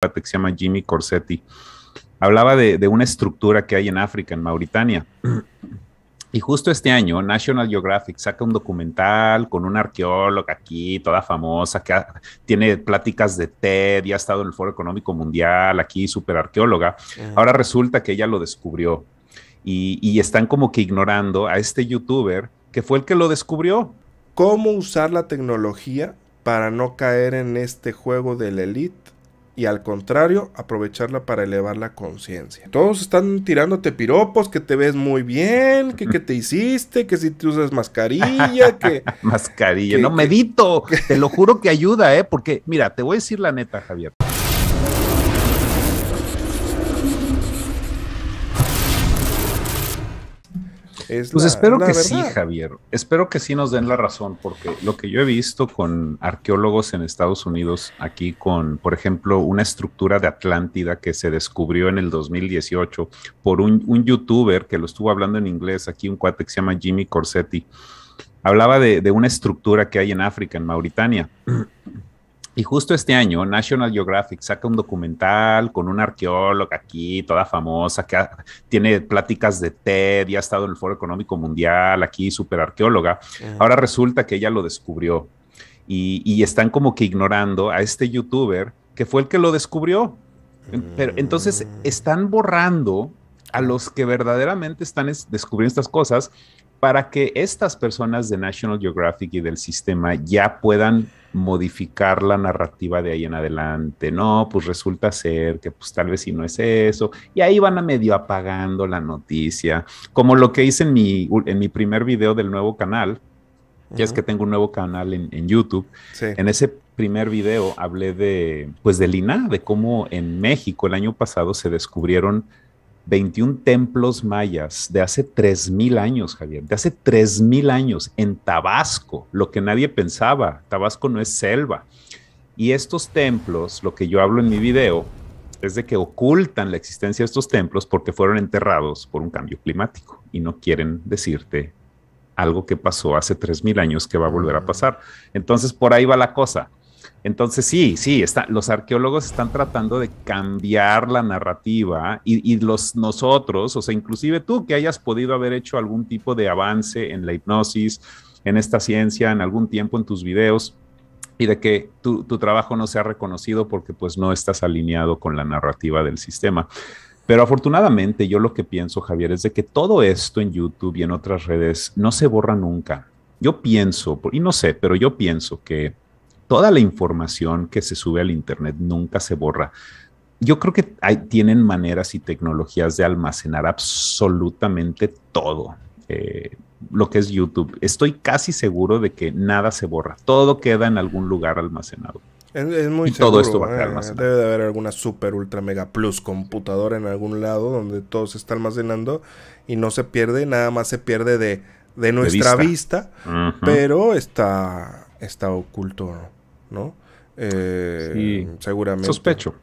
que se llama Jimmy Corsetti. Hablaba de, una estructura que hay en África, en Mauritania. Y justo este año, National Geographic saca un documental con una arqueóloga aquí, toda famosa, que tiene pláticas de TED y ha estado en el Foro Económico Mundial, aquí súper arqueóloga. Ahora resulta que ella lo descubrió y, y están como que ignorando a este youtuber que fue el que lo descubrió. ¿Cómo usar la tecnología para no caer en este juego de la elite y al contrario, aprovecharla para elevar la conciencia. Todos están tirándote piropos, que te ves muy bien, que, te hiciste, que si te usas mascarilla, que... mascarilla, no medito, te lo juro que ayuda, ¿eh? Porque, mira, te voy a decir la neta, Javier. Es pues espero que sí, Javier. Espero que sí nos den la razón, porque lo que yo he visto con arqueólogos en Estados Unidos, aquí con, por ejemplo, una estructura de Atlántida que se descubrió en el 2018 por un, youtuber que lo estuvo hablando en inglés, aquí un cuate que se llama Jimmy Corsetti, hablaba de, de una estructura que hay en África, en Mauritania. Y justo este año National Geographic saca un documental con una arqueóloga aquí, toda famosa, que tiene pláticas de TED y ha estado en el Foro Económico Mundial, aquí súper arqueóloga. Ahora resulta que ella lo descubrió y, están como que ignorando a este youtuber que fue el que lo descubrió. Pero entonces mm. están borrando a los que verdaderamente están descubriendo estas cosas para que estas personas de National Geographic y del sistema ya puedan modificar la narrativa de ahí en adelante. No, pues resulta ser que pues tal vez si no es eso. Y ahí van a medio apagando la noticia, como lo que hice en mi, en mi primer video del nuevo canal. Ya es que tengo un nuevo canal en, YouTube. En ese primer video hablé de, pues, de lina de cómo en México el año pasado se descubrieron 21 templos mayas de hace 3.000 años, Javier, de hace 3.000 años en Tabasco, lo que nadie pensaba, Tabasco no es selva. Y estos templos, lo que yo hablo en mi video, es de que ocultan la existencia de estos templos porque fueron enterrados por un cambio climático y no quieren decirte algo que pasó hace 3.000 años que va a volver a ah. pasar. Entonces, por ahí va la cosa. Entonces sí, sí, está, los arqueólogos están tratando de cambiar la narrativa y, los nosotros, o sea, inclusive tú que hayas podido haber hecho algún tipo de avance en la hipnosis, en esta ciencia, en algún tiempo en tus videos y de que tu, tu trabajo no sea reconocido porque pues no estás alineado con la narrativa del sistema. Pero afortunadamente yo lo que pienso, Javier, es de que todo esto en YouTube y en otras redes no se borra nunca. Yo pienso, y no sé, pero yo pienso que toda la información que se sube al Internet nunca se borra. Yo creo que tienen maneras y tecnologías de almacenar absolutamente todo. Eh, lo que es YouTube. Estoy casi seguro de que nada se borra. Todo queda en algún lugar almacenado. Es, muy seguro, todo esto va a eh, almacenado. Debe de haber alguna super ultra mega plus computadora en algún lado donde todo se está almacenando y no se pierde, nada más se pierde de, nuestra vista, pero está, está oculto. ¿no? Eh, Seguramente. Sospecho.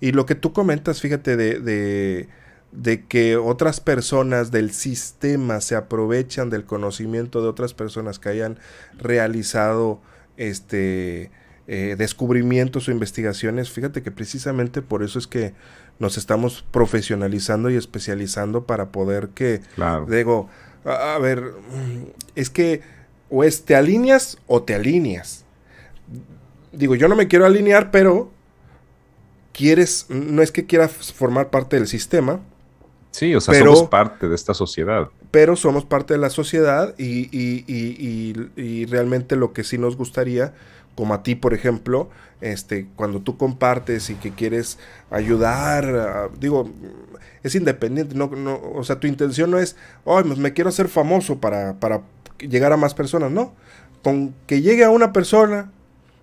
Y lo que tú comentas, fíjate, de, de, que otras personas del sistema se aprovechan del conocimiento de otras personas que hayan realizado este eh, descubrimientos o investigaciones, fíjate que precisamente por eso es que nos estamos profesionalizando y especializando para poder que, digo, a, ver, es que o es te alineas o te alineas digo, yo no me quiero alinear, pero quieres, no es que quieras formar parte del sistema. Sí, o sea, somos parte de esta sociedad. Pero somos parte de la sociedad y, realmente lo que sí nos gustaría, como a ti, por ejemplo, este, cuando tú compartes y que quieres ayudar, digo, es independiente, no, o sea, tu intención no es, oh, me quiero hacer famoso para, para llegar a más personas, no. Con que llegue a una persona,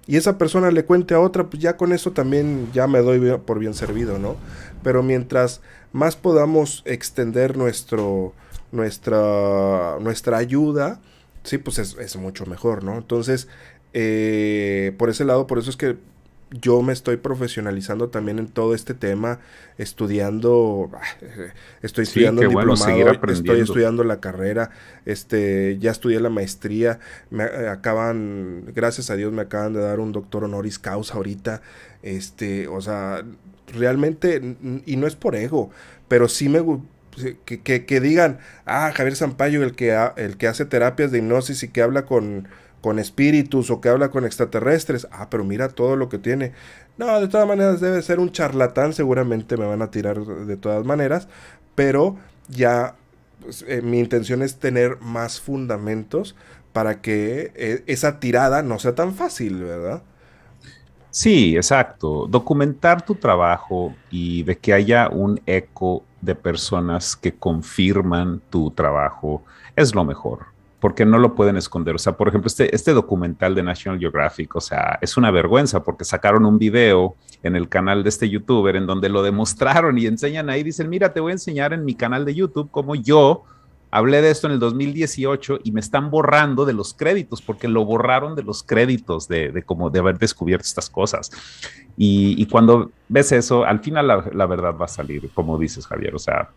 y esa persona le cuente a otra, pues ya con eso también ya me doy por bien servido, ¿no? Pero mientras más podamos extender nuestro, nuestra, nuestra ayuda, sí, pues es, mucho mejor, ¿no? Entonces, eh, por ese lado, por eso es que yo me estoy profesionalizando también en todo este tema, estudiando, estoy estudiando estoy estudiando la carrera, este, ya estudié la maestría, me eh, acaban, gracias a Dios me acaban de dar un doctor honoris causa ahorita, este, o sea, realmente, y no es por ego, pero sí me que, que, digan, ah, Javier Sampaio, el que, el que hace terapias de hipnosis y que habla con con espíritus o que habla con extraterrestres. Ah, pero mira todo lo que tiene. No, de todas maneras debe ser un charlatán, seguramente me van a tirar de todas maneras, pero ya pues, eh, mi intención es tener más fundamentos para que eh, esa tirada no sea tan fácil, ¿verdad? Sí, exacto. Documentar tu trabajo y de que haya un eco de personas que confirman tu trabajo es lo mejor porque no lo pueden esconder. O sea, por ejemplo, este, este documental de National Geographic, o sea, es una vergüenza porque sacaron un video en el canal de este youtuber en donde lo demostraron y enseñan ahí, dicen, mira, te voy a enseñar en mi canal de YouTube cómo yo hablé de esto en el 2018 y me están borrando de los créditos porque lo borraron de los créditos de, de como de haber descubierto estas cosas. Y, cuando ves eso, al final la verdad va a salir, como dices, Javier, o sea,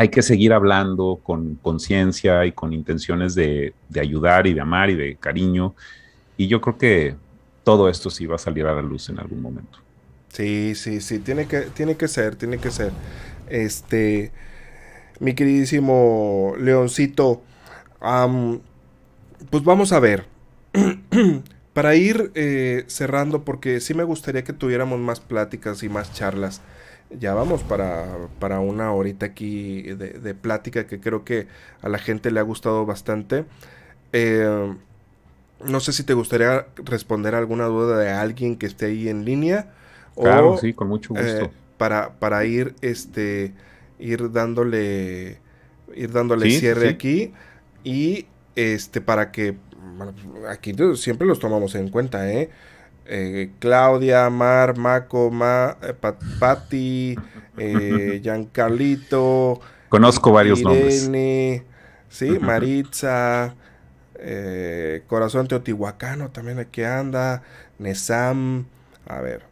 hay que seguir hablando con conciencia y con intenciones de, ayudar y de amar y de cariño. Y yo creo que todo esto sí va a salir a la luz en algún momento. Sí, sí, sí, tiene que, tiene que ser, tiene que ser. Este, mi queridísimo Leoncito, pues vamos a ver. Para ir eh, cerrando, porque sí me gustaría que tuviéramos más pláticas y más charlas ya vamos para, una horita aquí de, plática que creo que a la gente le ha gustado bastante. Eh, no sé si te gustaría responder alguna duda de alguien que esté ahí en línea. Claro, sí, con mucho eh, gusto. para, para ir, este, ir dándole, ir dándole cierre aquí y este para que aquí siempre los tomamos en cuenta, ¿eh? Eh, Claudia, Mar, Maco, Ma, eh, Patti, eh, Giancarlito. Conozco varios nombres. Maritza, Corazón Teotihuacano también aquí anda, Nesam. A ver.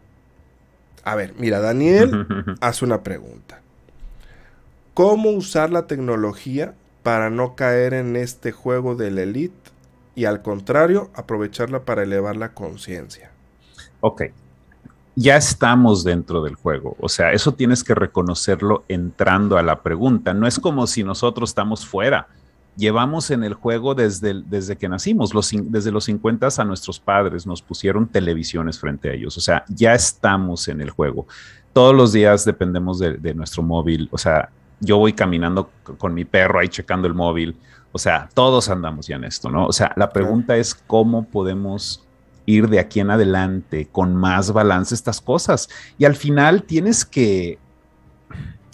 A ver, mira, Daniel hace una pregunta. ¿Cómo usar la tecnología para no caer en este juego de la elite y al contrario aprovecharla para elevar la conciencia? ok, ya estamos dentro del juego. O sea, eso tienes que reconocerlo entrando a la pregunta. No es como si nosotros estamos fuera. Llevamos en el juego desde, desde que nacimos, desde los 50 a nuestros padres nos pusieron televisiones frente a ellos. O sea, ya estamos en el juego. Todos los días dependemos de, de nuestro móvil. O sea, yo voy caminando con mi perro ahí checando el móvil. O sea, todos andamos ya en esto, ¿no? O sea, la pregunta es cómo podemos ir de aquí en adelante con más balance estas cosas. Y al final tienes que...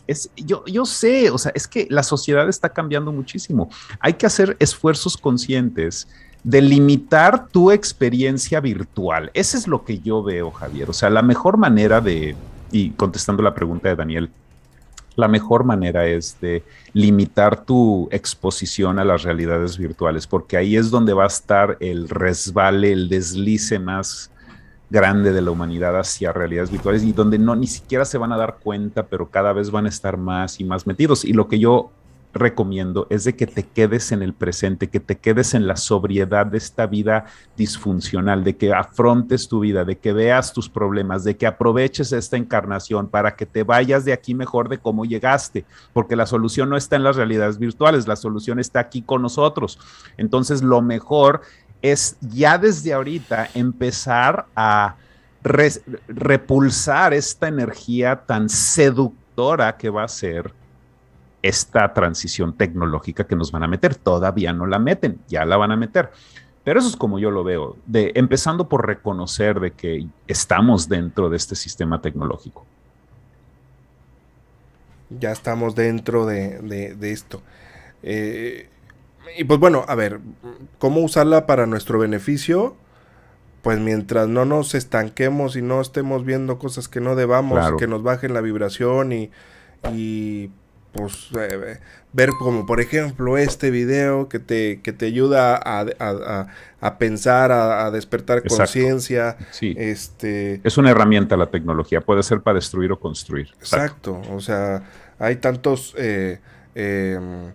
Es, yo, yo sé, o sea, es que la sociedad está cambiando muchísimo. Hay que hacer esfuerzos conscientes de limitar tu experiencia virtual. Eso es lo que yo veo, Javier. O sea, la mejor manera de, y contestando la pregunta de Daniel, la mejor manera es de limitar tu exposición a las realidades virtuales, porque ahí es donde va a estar el resbale, el deslice más grande de la humanidad hacia realidades virtuales y donde no ni siquiera se van a dar cuenta, pero cada vez van a estar más y más metidos. Y lo que yo recomiendo es de que te quedes en el presente, que te quedes en la sobriedad de esta vida disfuncional, de que afrontes tu vida, de que veas tus problemas, de que aproveches esta encarnación para que te vayas de aquí mejor de cómo llegaste, porque la solución no está en las realidades virtuales, la solución está aquí con nosotros. Entonces, lo mejor es ya desde ahorita empezar a repulsar esta energía tan seductora que va a ser esta transición tecnológica que nos van a meter. Todavía no la meten, ya la van a meter. Pero eso es como yo lo veo, de, empezando por reconocer de que estamos dentro de este sistema tecnológico. Ya estamos dentro de, esto. Eh, y pues bueno, a ver, ¿cómo usarla para nuestro beneficio? Pues mientras no nos estanquemos y no estemos viendo cosas que no debamos, que nos bajen la vibración y, y pues, eh, ver como por ejemplo este video que te, te ayuda a, pensar, a, despertar conciencia. Sí. Este... Es una herramienta la tecnología, puede ser para destruir o construir. Exacto, o sea, hay tantos eh, em,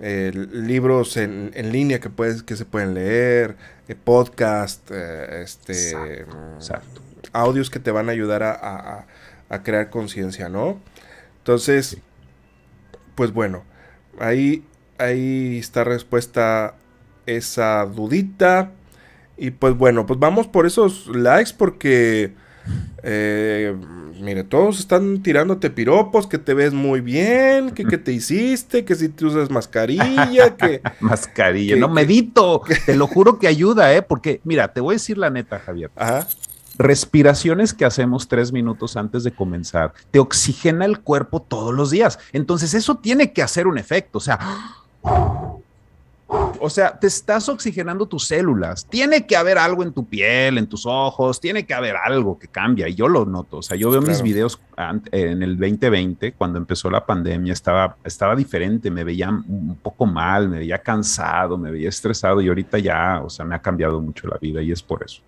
eh, libros en, línea que, puedes, que se pueden leer, podcast, este, mm, audios que te van a ayudar a, crear conciencia, ¿no? Entonces pues bueno, ahí, ahí está respuesta esa dudita. Y pues bueno, pues vamos por esos likes porque... Eh, mire, todos están tirándote piropos, que te ves muy bien, que, te hiciste, que si te usas mascarilla, que... mascarilla, no, medito, te lo juro que ayuda, ¿eh? Porque, mira, te voy a decir la neta, Javier. Ajá respiraciones que hacemos tres minutos antes de comenzar, te oxigena el cuerpo todos los días. Entonces eso tiene que hacer un efecto, o sea... O sea, te estás oxigenando tus células. Tiene que haber algo en tu piel, en tus ojos, tiene que haber algo que cambia. Y yo lo noto. O sea, yo veo mis videos en el 2020, cuando empezó la pandemia, estaba, estaba diferente, me veía un poco mal, me veía cansado, me veía estresado y ahorita ya, o sea, me ha cambiado mucho la vida y es por eso.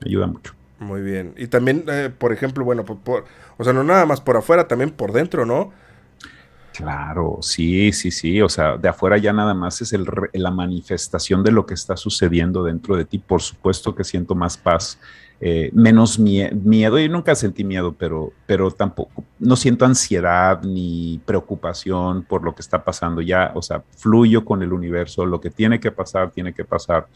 Me ayuda mucho. Muy bien. Y también, eh, por ejemplo, bueno, por, o sea, no nada más por afuera, también por dentro, ¿no? Claro, sí, sí, sí. O sea, de afuera ya nada más es la manifestación de lo que está sucediendo dentro de ti. Por supuesto que siento más paz, eh, menos miedo. Yo nunca sentí miedo, pero, pero tampoco, no siento ansiedad ni preocupación por lo que está pasando. Ya, o sea, fluyo con el universo. Lo que tiene que pasar, tiene que pasar.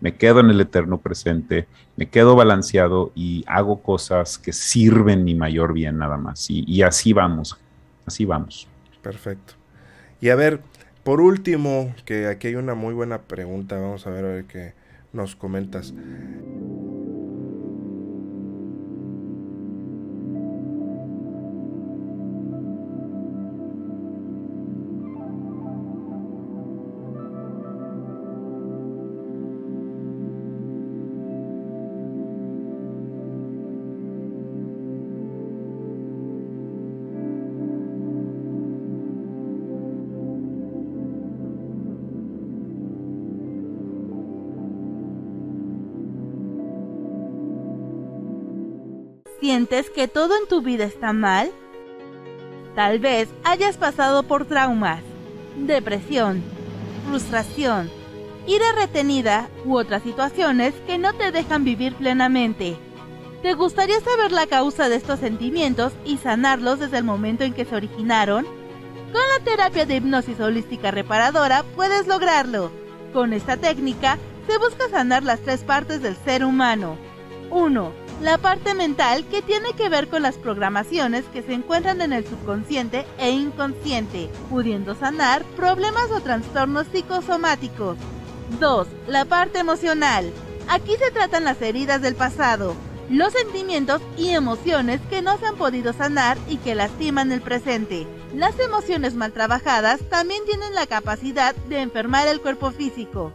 Me quedo en el eterno presente, me quedo balanceado y hago cosas que sirven mi mayor bien nada más. y así vamos, así vamos. Perfecto. Y a ver, por último, que aquí hay una muy buena pregunta, vamos a ver, a ver qué nos comentas. sientes que todo en tu vida está mal? Tal vez hayas pasado por traumas, depresión, frustración, ira retenida u otras situaciones que no te dejan vivir plenamente. ¿Te gustaría saber la causa de estos sentimientos y sanarlos desde el momento en que se originaron? Con la terapia de hipnosis holística reparadora puedes lograrlo. Con esta técnica se busca sanar las tres partes del ser humano. 1 la parte mental que tiene que ver con las programaciones que se encuentran en el subconsciente e inconsciente, pudiendo sanar problemas o trastornos psicosomáticos. 2. La parte emocional. Aquí se tratan las heridas del pasado, los sentimientos y emociones que no se han podido sanar y que lastiman el presente. Las emociones mal trabajadas también tienen la capacidad de enfermar el cuerpo físico.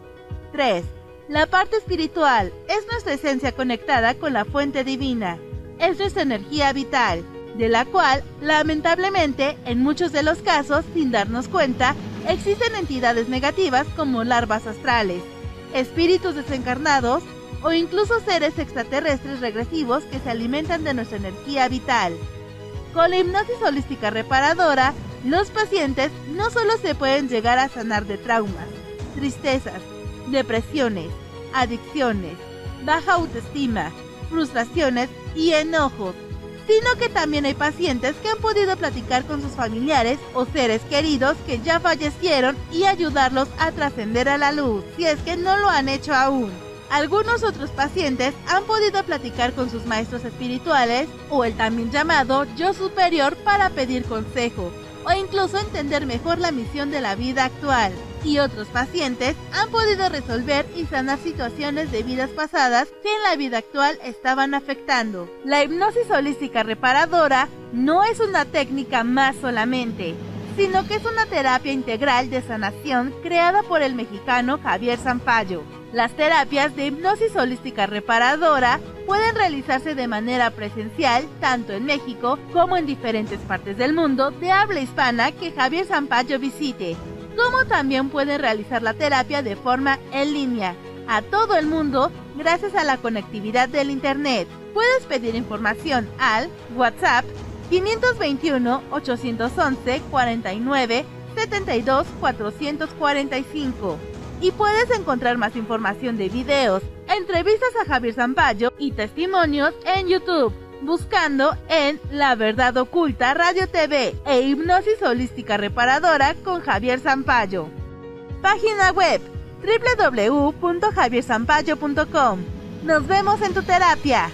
3. La parte espiritual es nuestra esencia conectada con la fuente divina. Es nuestra energía vital, de la cual, lamentablemente, en muchos de los casos, sin darnos cuenta, existen entidades negativas como larvas astrales, espíritus desencarnados o incluso seres extraterrestres regresivos que se alimentan de nuestra energía vital. Con la hipnosis holística reparadora, los pacientes no solo se pueden llegar a sanar de traumas, tristezas, depresiones, adicciones, baja autoestima, frustraciones y enojos, sino que también hay pacientes que han podido platicar con sus familiares o seres queridos que ya fallecieron y ayudarlos a trascender a la luz, si es que no lo han hecho aún. Algunos otros pacientes han podido platicar con sus maestros espirituales o el también llamado yo superior para pedir consejo o incluso entender mejor la misión de la vida actual y otros pacientes han podido resolver y sanar situaciones de vidas pasadas que en la vida actual estaban afectando. La hipnosis holística reparadora no es una técnica más solamente, sino que es una terapia integral de sanación creada por el mexicano Javier Sampayo Las terapias de hipnosis holística reparadora pueden realizarse de manera presencial tanto en México como en diferentes partes del mundo de habla hispana que Javier Sampaio visite como también pueden realizar la terapia de forma en línea a todo el mundo gracias a la conectividad del Internet. Puedes pedir información al WhatsApp 521-811-49-72-445 y puedes encontrar más información de videos, entrevistas a Javier Zampayo y testimonios en YouTube buscando en La Verdad Oculta Radio TV e Hipnosis Holística Reparadora con Javier Zampayo. Página web www.javierzampayo.com. Nos vemos en tu terapia.